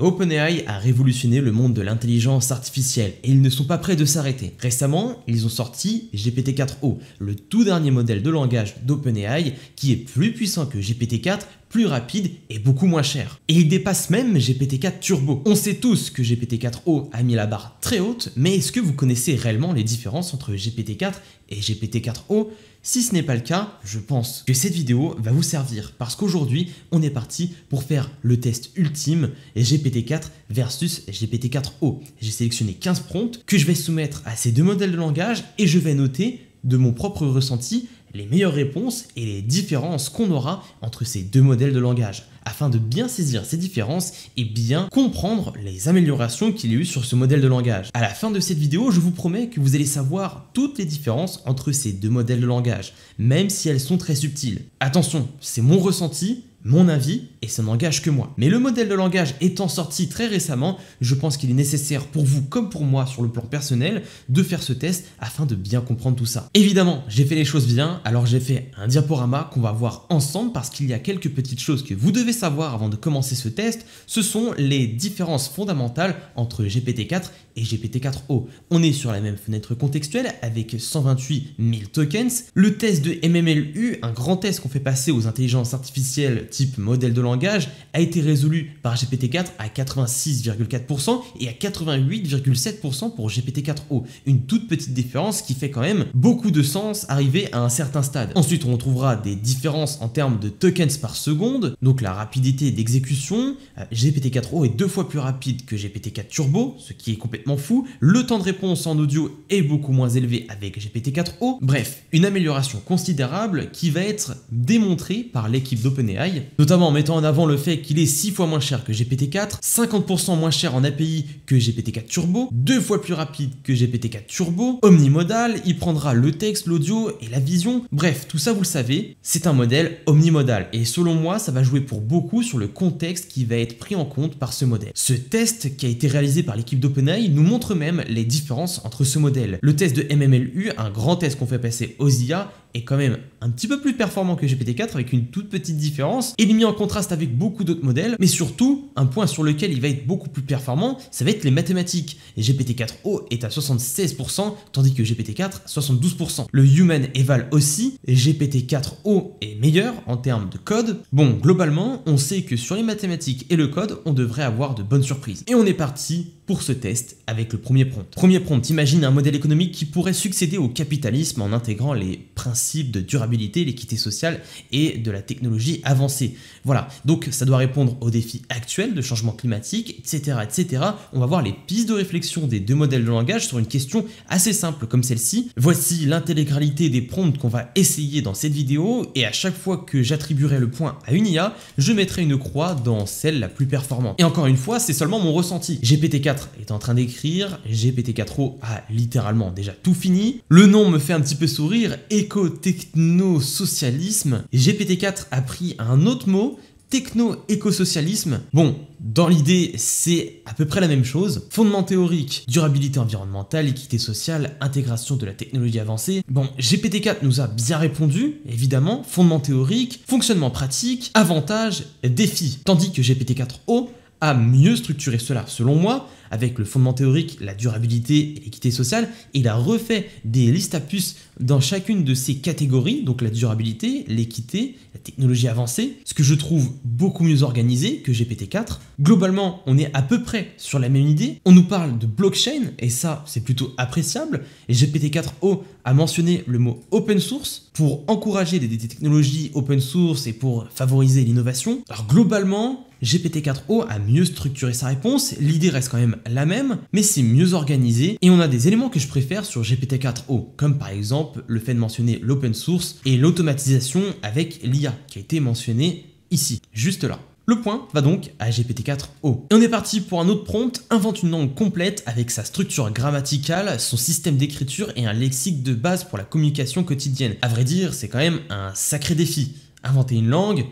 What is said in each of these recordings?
OpenAI a révolutionné le monde de l'intelligence artificielle et ils ne sont pas prêts de s'arrêter. Récemment, ils ont sorti GPT-4o, le tout dernier modèle de langage d'OpenAI qui est plus puissant que GPT-4 plus rapide et beaucoup moins cher. Et il dépasse même GPT-4 Turbo. On sait tous que GPT-4O a mis la barre très haute, mais est-ce que vous connaissez réellement les différences entre GPT-4 et GPT-4O si ce n'est pas le cas, je pense que cette vidéo va vous servir parce qu'aujourd'hui, on est parti pour faire le test ultime GPT-4 versus GPT-4O. J'ai sélectionné 15 prompts que je vais soumettre à ces deux modèles de langage et je vais noter de mon propre ressenti les meilleures réponses et les différences qu'on aura entre ces deux modèles de langage, afin de bien saisir ces différences et bien comprendre les améliorations qu'il y a eu sur ce modèle de langage. À la fin de cette vidéo, je vous promets que vous allez savoir toutes les différences entre ces deux modèles de langage, même si elles sont très subtiles. Attention, c'est mon ressenti, mon avis et ça n'engage que moi. Mais le modèle de langage étant sorti très récemment, je pense qu'il est nécessaire pour vous comme pour moi sur le plan personnel de faire ce test afin de bien comprendre tout ça. Évidemment, j'ai fait les choses bien, alors j'ai fait un diaporama qu'on va voir ensemble parce qu'il y a quelques petites choses que vous devez savoir avant de commencer ce test, ce sont les différences fondamentales entre GPT-4 et GPT-4O. On est sur la même fenêtre contextuelle avec 128 000 tokens. Le test de MMLU, un grand test qu'on fait passer aux intelligences artificielles type modèle de langage a été résolu par GPT-4 à 86,4% et à 88,7% pour GPT-4O. Une toute petite différence qui fait quand même beaucoup de sens arriver à un certain stade. Ensuite, on retrouvera des différences en termes de tokens par seconde, donc la rapidité d'exécution. Euh, GPT-4O est deux fois plus rapide que GPT-4 Turbo, ce qui est complètement fou. Le temps de réponse en audio est beaucoup moins élevé avec GPT-4O. Bref, une amélioration considérable qui va être démontrée par l'équipe d'OpenAI notamment en mettant en avant le fait qu'il est 6 fois moins cher que GPT-4, 50% moins cher en API que GPT-4 Turbo, 2 fois plus rapide que GPT-4 Turbo, omnimodal, il prendra le texte, l'audio et la vision, bref, tout ça vous le savez, c'est un modèle omnimodal et selon moi ça va jouer pour beaucoup sur le contexte qui va être pris en compte par ce modèle. Ce test qui a été réalisé par l'équipe d'OpenAI nous montre même les différences entre ce modèle. Le test de MMLU, un grand test qu'on fait passer aux IA, est quand même un petit peu plus performant que GPT-4 avec une toute petite différence. Il est mis en contraste avec beaucoup d'autres modèles, mais surtout, un point sur lequel il va être beaucoup plus performant, ça va être les mathématiques. et GPT-4O est à 76%, tandis que GPT-4, 72%. Le Human Eval aussi, GPT-4O est meilleur en termes de code. Bon, globalement, on sait que sur les mathématiques et le code, on devrait avoir de bonnes surprises. Et on est parti pour ce test avec le premier prompt. Premier prompt, imagine un modèle économique qui pourrait succéder au capitalisme en intégrant les principes de durabilité, l'équité sociale et de la technologie avancée. Voilà, donc ça doit répondre aux défis actuels de changement climatique, etc. etc. On va voir les pistes de réflexion des deux modèles de langage sur une question assez simple comme celle-ci. Voici l'intégralité des prompts qu'on va essayer dans cette vidéo et à chaque fois que j'attribuerai le point à une IA, je mettrai une croix dans celle la plus performante. Et encore une fois, c'est seulement mon ressenti. GPT-4 est en train d'écrire, GPT-4O a littéralement déjà tout fini. Le nom me fait un petit peu sourire, Echo techno socialisme GPT-4 a pris un autre mot, techno-écosocialisme. Bon, dans l'idée, c'est à peu près la même chose. Fondement théorique, durabilité environnementale, équité sociale, intégration de la technologie avancée. Bon, GPT-4 nous a bien répondu, évidemment. Fondement théorique, fonctionnement pratique, avantages, défis. Tandis que GPT-4O a mieux structuré cela, selon moi, avec le fondement théorique, la durabilité et l'équité sociale, il a refait des listes à puces dans chacune de ces catégories, donc la durabilité, l'équité, la technologie avancée, ce que je trouve beaucoup mieux organisé que GPT-4. Globalement, on est à peu près sur la même idée. On nous parle de blockchain, et ça, c'est plutôt appréciable. Et GPT-4O a mentionné le mot open source pour encourager des technologies open source et pour favoriser l'innovation. Alors globalement, GPT-4O a mieux structuré sa réponse, l'idée reste quand même la même, mais c'est mieux organisé et on a des éléments que je préfère sur GPT-4o, comme par exemple le fait de mentionner l'open source et l'automatisation avec l'IA qui a été mentionné ici, juste là. Le point va donc à GPT-4O. Et on est parti pour un autre prompt, invente une langue complète avec sa structure grammaticale, son système d'écriture et un lexique de base pour la communication quotidienne. À vrai dire, c'est quand même un sacré défi. Inventer une langue,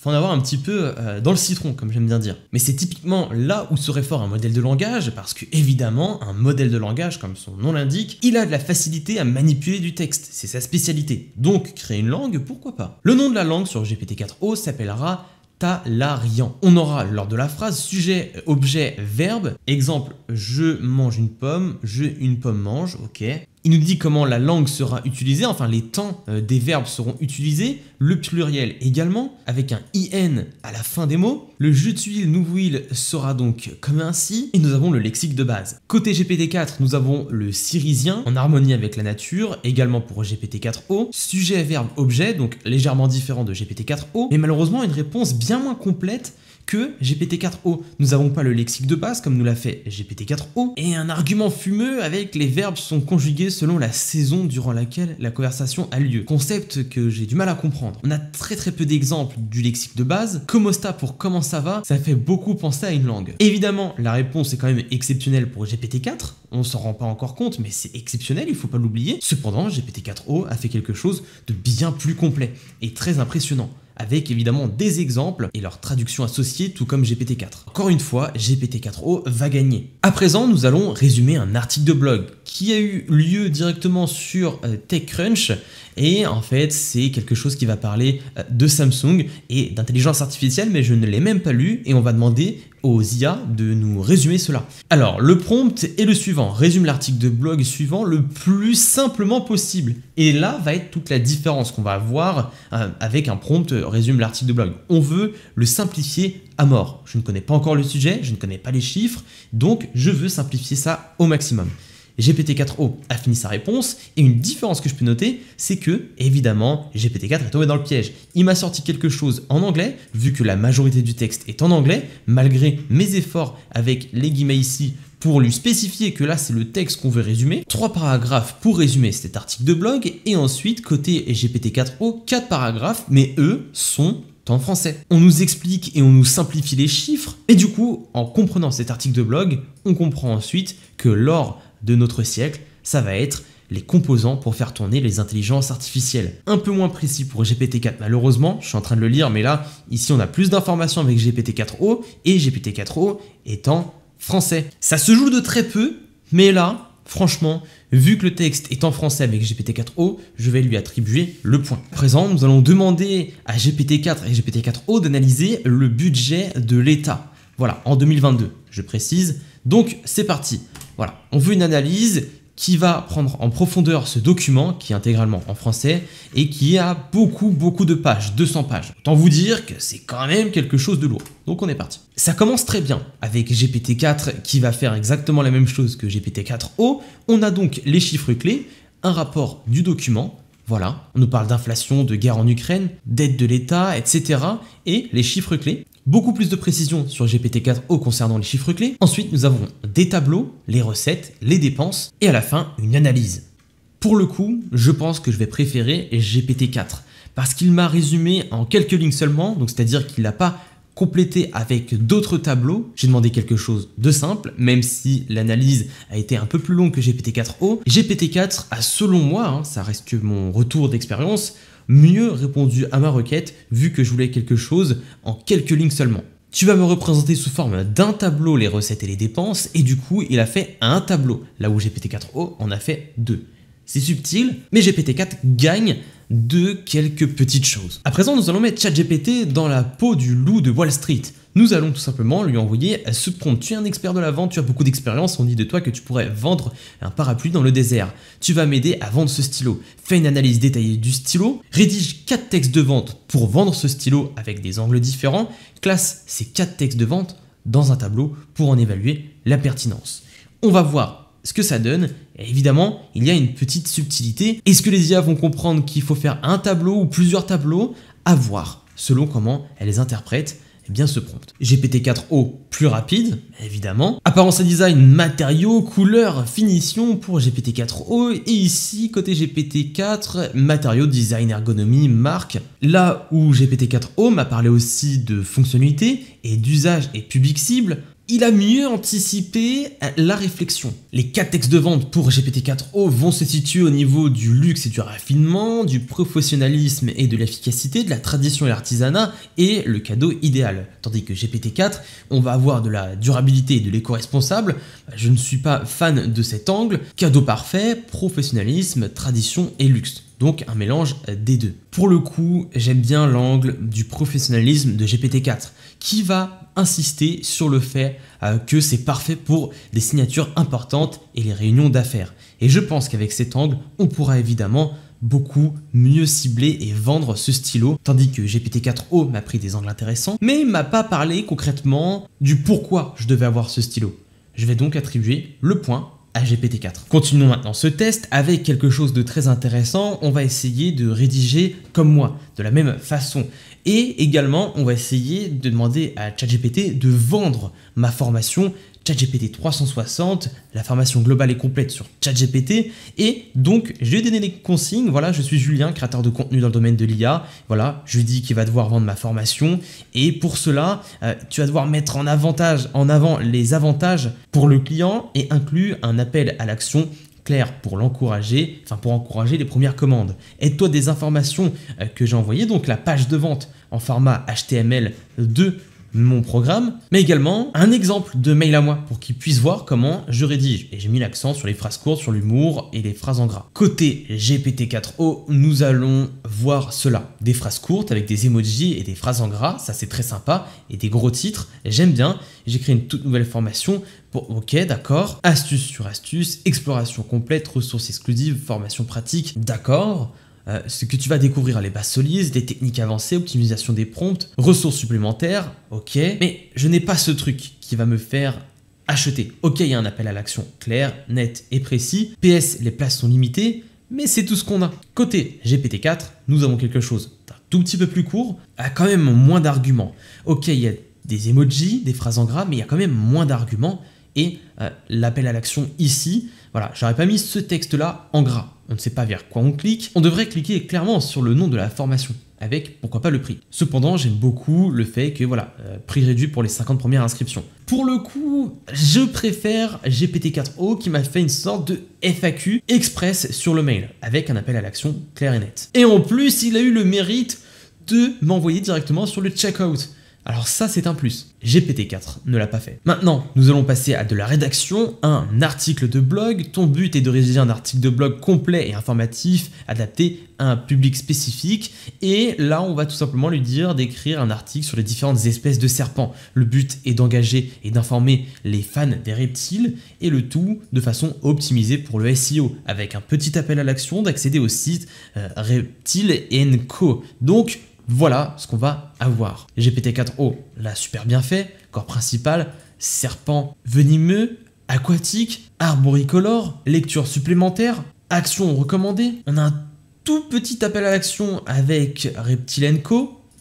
faut en avoir un petit peu euh, dans le citron, comme j'aime bien dire. Mais c'est typiquement là où serait fort un modèle de langage, parce que évidemment, un modèle de langage, comme son nom l'indique, il a de la facilité à manipuler du texte, c'est sa spécialité. Donc, créer une langue, pourquoi pas Le nom de la langue sur GPT-4o s'appellera talarian. On aura lors de la phrase sujet, objet, verbe. Exemple, je mange une pomme, je une pomme mange, ok. Il nous dit comment la langue sera utilisée, enfin les temps euh, des verbes seront utilisés, le pluriel également, avec un IN à la fin des mots. Le jus de nous nouveau il sera donc comme ainsi, et nous avons le lexique de base. Côté GPT-4, nous avons le syrisien, en harmonie avec la nature, également pour GPT-4O, sujet, verbe, objet, donc légèrement différent de GPT-4O, mais malheureusement une réponse bien moins complète que GPT-4O. Nous n'avons pas le lexique de base comme nous l'a fait GPT-4O, et un argument fumeux avec les verbes sont conjugués selon la saison durant laquelle la conversation a lieu. Concept que j'ai du mal à comprendre. On a très très peu d'exemples du lexique de base. Comosta pour comment ça va, ça fait beaucoup penser à une langue. Évidemment, la réponse est quand même exceptionnelle pour GPT-4, on s'en rend pas encore compte, mais c'est exceptionnel, il faut pas l'oublier. Cependant, GPT-4O a fait quelque chose de bien plus complet et très impressionnant avec évidemment des exemples et leur traduction associée, tout comme GPT-4. Encore une fois, GPT-4o va gagner. À présent, nous allons résumer un article de blog qui a eu lieu directement sur euh, TechCrunch. Et en fait, c'est quelque chose qui va parler euh, de Samsung et d'intelligence artificielle, mais je ne l'ai même pas lu et on va demander aux IA de nous résumer cela. Alors, le prompt est le suivant. Résume l'article de blog suivant le plus simplement possible. Et là va être toute la différence qu'on va avoir euh, avec un prompt résume l'article de blog. On veut le simplifier à mort. Je ne connais pas encore le sujet, je ne connais pas les chiffres, donc je veux simplifier ça au maximum. GPT-4O a fini sa réponse et une différence que je peux noter, c'est que, évidemment, GPT-4 est tombé dans le piège. Il m'a sorti quelque chose en anglais, vu que la majorité du texte est en anglais, malgré mes efforts avec les guillemets ici pour lui spécifier que là c'est le texte qu'on veut résumer, trois paragraphes pour résumer cet article de blog, et ensuite côté GPT-4O, quatre paragraphes, mais eux sont en français. On nous explique et on nous simplifie les chiffres, et du coup, en comprenant cet article de blog, on comprend ensuite que l'or de notre siècle, ça va être les composants pour faire tourner les intelligences artificielles. Un peu moins précis pour GPT-4 malheureusement, je suis en train de le lire, mais là, ici on a plus d'informations avec GPT-4O, et GPT-4O étant français. Ça se joue de très peu, mais là, franchement, vu que le texte est en français avec GPT-4O, je vais lui attribuer le point. À présent, nous allons demander à GPT-4 et GPT-4O d'analyser le budget de l'État. Voilà, en 2022, je précise. Donc c'est parti. Voilà, on veut une analyse qui va prendre en profondeur ce document, qui est intégralement en français, et qui a beaucoup, beaucoup de pages, 200 pages. Autant vous dire que c'est quand même quelque chose de lourd. Donc on est parti. Ça commence très bien avec GPT-4 qui va faire exactement la même chose que GPT-4O. On a donc les chiffres clés, un rapport du document, voilà, on nous parle d'inflation, de guerre en Ukraine, d'aide de l'État, etc. Et les chiffres clés, Beaucoup plus de précision sur GPT-4O concernant les chiffres clés. Ensuite, nous avons des tableaux, les recettes, les dépenses et à la fin, une analyse. Pour le coup, je pense que je vais préférer GPT-4 parce qu'il m'a résumé en quelques lignes seulement, donc c'est-à-dire qu'il n'a pas complété avec d'autres tableaux. J'ai demandé quelque chose de simple, même si l'analyse a été un peu plus longue que GPT-4O. GPT-4 a, selon moi, hein, ça reste mon retour d'expérience, mieux répondu à ma requête vu que je voulais quelque chose en quelques lignes seulement. Tu vas me représenter sous forme d'un tableau les recettes et les dépenses et du coup il a fait un tableau, là où GPT-4O en a fait deux. C'est subtil, mais GPT-4 gagne de quelques petites choses. À présent, nous allons mettre ChatGPT dans la peau du loup de Wall Street nous allons tout simplement lui envoyer ce prompt. Tu es un expert de la vente, tu as beaucoup d'expérience, on dit de toi que tu pourrais vendre un parapluie dans le désert. Tu vas m'aider à vendre ce stylo. Fais une analyse détaillée du stylo, rédige 4 textes de vente pour vendre ce stylo avec des angles différents, classe ces 4 textes de vente dans un tableau pour en évaluer la pertinence. On va voir ce que ça donne. évidemment, il y a une petite subtilité. Est-ce que les IA vont comprendre qu'il faut faire un tableau ou plusieurs tableaux À voir, selon comment elles interprètent bien se prompte. GPT-4O plus rapide, évidemment. Apparence et design, matériaux, couleurs, finition pour GPT-4O. Et ici, côté GPT-4, matériaux, design, ergonomie, marque. Là où GPT-4O m'a parlé aussi de fonctionnalités et d'usage et public cible, il a mieux anticipé euh, la réflexion. Les 4 textes de vente pour GPT-4O vont se situer au niveau du luxe et du raffinement, du professionnalisme et de l'efficacité, de la tradition et l'artisanat, et le cadeau idéal. Tandis que GPT-4, on va avoir de la durabilité et de l'éco-responsable. Je ne suis pas fan de cet angle. Cadeau parfait, professionnalisme, tradition et luxe donc un mélange des deux. Pour le coup, j'aime bien l'angle du professionnalisme de GPT-4, qui va insister sur le fait euh, que c'est parfait pour des signatures importantes et les réunions d'affaires. Et je pense qu'avec cet angle, on pourra évidemment beaucoup mieux cibler et vendre ce stylo, tandis que GPT-4O m'a pris des angles intéressants, mais m'a pas parlé concrètement du pourquoi je devais avoir ce stylo. Je vais donc attribuer le point GPT-4. Continuons maintenant ce test avec quelque chose de très intéressant. On va essayer de rédiger comme moi, de la même façon et également, on va essayer de demander à ChatGPT de vendre ma formation ChatGPT 360, la formation globale et complète sur ChatGPT. Et donc, je lui ai donné des consignes. Voilà, je suis Julien, créateur de contenu dans le domaine de l'IA. Voilà, je lui dis qu'il va devoir vendre ma formation. Et pour cela, euh, tu vas devoir mettre en, en avant les avantages pour le client et inclure un appel à l'action pour l'encourager, enfin pour encourager les premières commandes. Aide-toi des informations euh, que j'ai envoyées, donc la page de vente en format HTML2 mon programme, mais également un exemple de mail à moi pour qu'ils puissent voir comment je rédige. Et j'ai mis l'accent sur les phrases courtes, sur l'humour et les phrases en gras. Côté GPT-4O, nous allons voir cela. Des phrases courtes avec des emojis et des phrases en gras, ça c'est très sympa, et des gros titres, j'aime bien. J'ai créé une toute nouvelle formation pour OK, d'accord. Astuce sur astuce, exploration complète, ressources exclusives, formation pratique, d'accord. Euh, ce que tu vas découvrir les bases solides, des techniques avancées, optimisation des prompts, ressources supplémentaires, ok. Mais je n'ai pas ce truc qui va me faire acheter. Ok, il y a un appel à l'action clair, net et précis. PS, les places sont limitées, mais c'est tout ce qu'on a. Côté GPT-4, nous avons quelque chose d'un tout petit peu plus court, a quand même moins d'arguments. Ok, il y a des emojis, des phrases en gras, mais il y a quand même moins d'arguments. Et euh, l'appel à l'action ici, voilà, j'aurais pas mis ce texte-là en gras on ne sait pas vers quoi on clique, on devrait cliquer clairement sur le nom de la formation avec pourquoi pas le prix. Cependant, j'aime beaucoup le fait que voilà, euh, prix réduit pour les 50 premières inscriptions. Pour le coup, je préfère GPT-4O qui m'a fait une sorte de FAQ express sur le mail avec un appel à l'action clair et net. Et en plus, il a eu le mérite de m'envoyer directement sur le checkout. Alors ça, c'est un plus. GPT-4 ne l'a pas fait. Maintenant, nous allons passer à de la rédaction, un article de blog. Ton but est de rédiger un article de blog complet et informatif, adapté à un public spécifique. Et là, on va tout simplement lui dire d'écrire un article sur les différentes espèces de serpents. Le but est d'engager et d'informer les fans des reptiles, et le tout de façon optimisée pour le SEO, avec un petit appel à l'action d'accéder au site euh, Reptile Co. Donc, voilà ce qu'on va avoir. GPT-4O, là, super bien fait. Corps principal, serpent venimeux, aquatique, arboricolore, lecture supplémentaire, action recommandée. On a un tout petit appel à l'action avec Reptile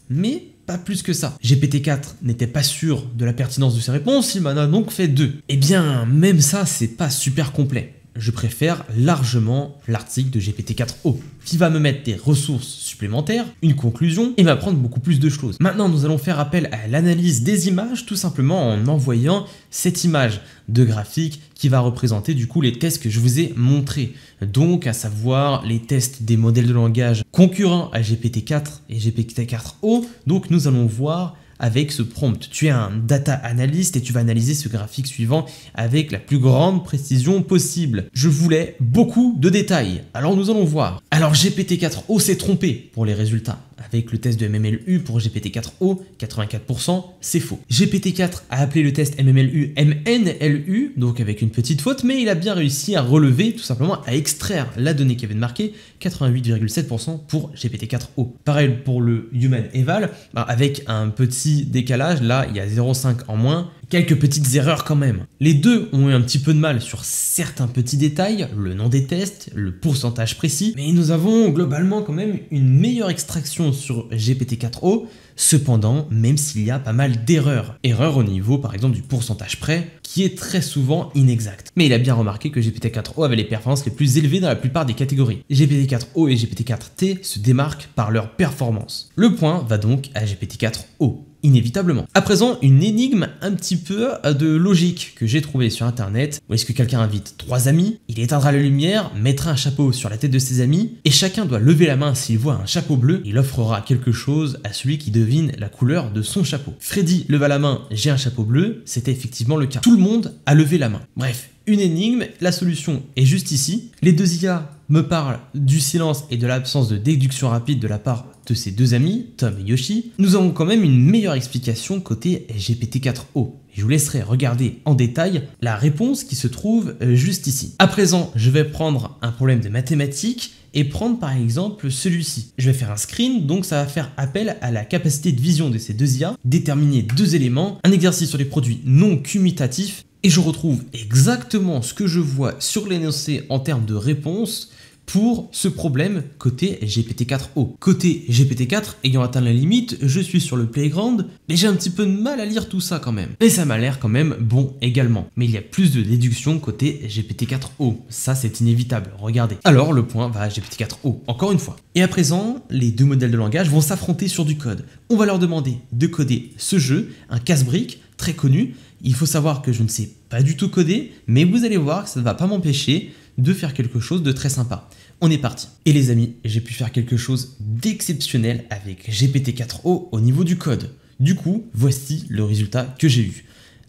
mais pas plus que ça. GPT-4 n'était pas sûr de la pertinence de ses réponses, il m'en a donc fait deux. Eh bien, même ça, c'est pas super complet je préfère largement l'article de GPT-4O, qui va me mettre des ressources supplémentaires, une conclusion, et m'apprendre beaucoup plus de choses. Maintenant, nous allons faire appel à l'analyse des images, tout simplement en envoyant cette image de graphique qui va représenter du coup les tests que je vous ai montrés. Donc, à savoir les tests des modèles de langage concurrents à GPT-4 et GPT-4O. Donc, nous allons voir avec ce prompt. Tu es un data analyst et tu vas analyser ce graphique suivant avec la plus grande précision possible. Je voulais beaucoup de détails, alors nous allons voir. Alors GPT-4O s'est trompé pour les résultats avec le test de MMLU pour GPT-4O, 84%, c'est faux. GPT-4 a appelé le test MMLU MNLU, donc avec une petite faute, mais il a bien réussi à relever, tout simplement à extraire la donnée qui avait de marqué, 88,7% pour GPT-4O. Pareil pour le Human Eval, bah, avec un petit décalage, là il y a 0,5 en moins, quelques petites erreurs quand même. Les deux ont eu un petit peu de mal sur certains petits détails, le nom des tests, le pourcentage précis, mais nous avons globalement quand même une meilleure extraction sur GPT-4O, cependant, même s'il y a pas mal d'erreurs. Erreurs au niveau par exemple du pourcentage près, qui est très souvent inexact. Mais il a bien remarqué que GPT-4O avait les performances les plus élevées dans la plupart des catégories. GPT-4O et GPT-4T se démarquent par leur performance. Le point va donc à GPT-4O inévitablement. À présent, une énigme un petit peu euh, de logique que j'ai trouvée sur internet, où est-ce que quelqu'un invite trois amis, il éteindra la lumière, mettra un chapeau sur la tête de ses amis, et chacun doit lever la main s'il voit un chapeau bleu, il offrera quelque chose à celui qui devine la couleur de son chapeau. Freddy leva la main, j'ai un chapeau bleu, c'était effectivement le cas. Tout le monde a levé la main. Bref, une énigme, la solution est juste ici. Les deux IA me parle du silence et de l'absence de déduction rapide de la part de ses deux amis, Tom et Yoshi, nous avons quand même une meilleure explication côté GPT-4O. Je vous laisserai regarder en détail la réponse qui se trouve euh, juste ici. À présent, je vais prendre un problème de mathématiques et prendre par exemple celui-ci. Je vais faire un screen, donc ça va faire appel à la capacité de vision de ces deux IA, déterminer deux éléments, un exercice sur les produits non commutatifs, et je retrouve exactement ce que je vois sur l'énoncé en termes de réponse, pour ce problème côté GPT-4O. Côté GPT-4 ayant atteint la limite, je suis sur le playground, mais j'ai un petit peu de mal à lire tout ça quand même. Et ça m'a l'air quand même bon également. Mais il y a plus de déduction côté GPT-4O. Ça, c'est inévitable, regardez. Alors, le point va à GPT-4O, encore une fois. Et à présent, les deux modèles de langage vont s'affronter sur du code. On va leur demander de coder ce jeu, un casse-brique très connu. Il faut savoir que je ne sais pas du tout coder, mais vous allez voir que ça ne va pas m'empêcher de faire quelque chose de très sympa. On est parti. Et les amis, j'ai pu faire quelque chose d'exceptionnel avec GPT-4o au niveau du code. Du coup, voici le résultat que j'ai eu.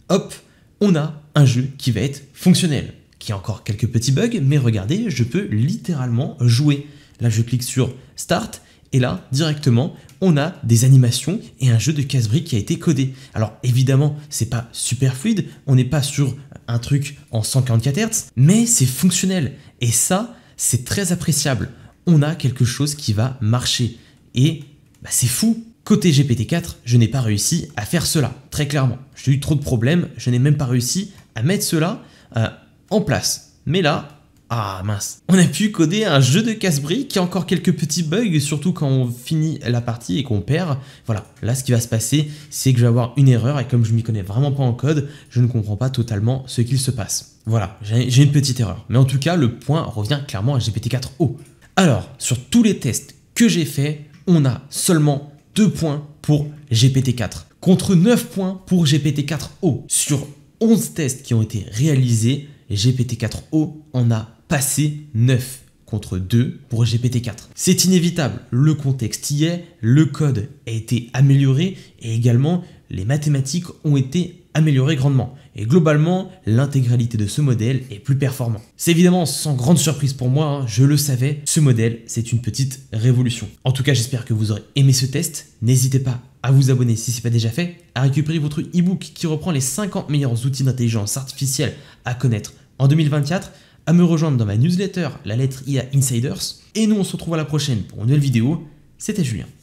Hop, on a un jeu qui va être fonctionnel, qui a encore quelques petits bugs, mais regardez, je peux littéralement jouer. Là, je clique sur Start et là, directement, on a des animations et un jeu de casse-briques qui a été codé. Alors évidemment, c'est pas super fluide, on n'est pas sur un truc en 144 Hz, mais c'est fonctionnel. Et ça, c'est très appréciable. On a quelque chose qui va marcher. Et bah, c'est fou. Côté GPT-4, je n'ai pas réussi à faire cela, très clairement. J'ai eu trop de problèmes, je n'ai même pas réussi à mettre cela euh, en place. Mais là, ah mince, on a pu coder un jeu de casse-briques qui a encore quelques petits bugs, surtout quand on finit la partie et qu'on perd. Voilà, là ce qui va se passer, c'est que je vais avoir une erreur et comme je m'y connais vraiment pas en code, je ne comprends pas totalement ce qu'il se passe. Voilà, j'ai une petite erreur. Mais en tout cas, le point revient clairement à GPT-4O. Alors, sur tous les tests que j'ai faits, on a seulement 2 points pour GPT-4, contre 9 points pour GPT-4O. Sur 11 tests qui ont été réalisés, GPT-4O en a passer 9 contre 2 pour GPT-4. C'est inévitable, le contexte y est, le code a été amélioré et également les mathématiques ont été améliorées grandement. Et globalement, l'intégralité de ce modèle est plus performant. C'est évidemment sans grande surprise pour moi, hein. je le savais, ce modèle, c'est une petite révolution. En tout cas, j'espère que vous aurez aimé ce test. N'hésitez pas à vous abonner si ce n'est pas déjà fait, à récupérer votre e-book qui reprend les 50 meilleurs outils d'intelligence artificielle à connaître en 2024 à me rejoindre dans ma newsletter, la lettre IA Insiders. Et nous, on se retrouve à la prochaine pour une nouvelle vidéo. C'était Julien.